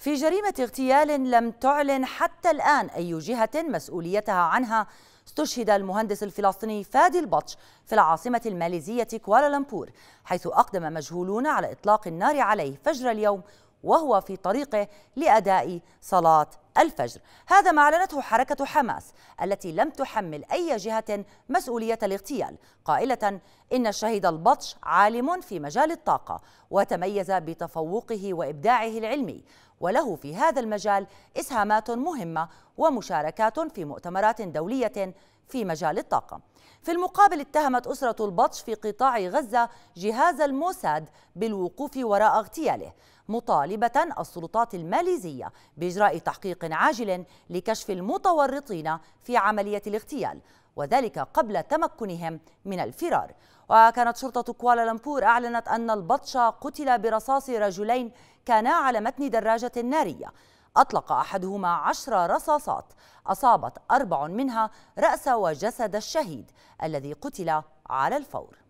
في جريمة اغتيال لم تعلن حتى الآن أي جهة مسؤوليتها عنها استشهد المهندس الفلسطيني فادي البطش في العاصمة الماليزية كوالالمبور حيث أقدم مجهولون على إطلاق النار عليه فجر اليوم وهو في طريقه لأداء صلاة الفجر هذا ما أعلنته حركة حماس التي لم تحمل أي جهة مسؤولية الاغتيال قائلة إن الشهيد البطش عالم في مجال الطاقة وتميز بتفوقه وإبداعه العلمي وله في هذا المجال إسهامات مهمة ومشاركات في مؤتمرات دولية في مجال الطاقة. في المقابل اتهمت أسرة البطش في قطاع غزة جهاز الموساد بالوقوف وراء اغتياله مطالبة السلطات الماليزية بإجراء تحقيق عاجل لكشف المتورطين في عملية الاغتيال وذلك قبل تمكنهم من الفرار وكانت شرطة كوالالمبور أعلنت أن البطش قتل برصاص رجلين كانا على متن دراجة نارية أطلق أحدهما عشر رصاصات أصابت أربع منها رأس وجسد الشهيد الذي قتل على الفور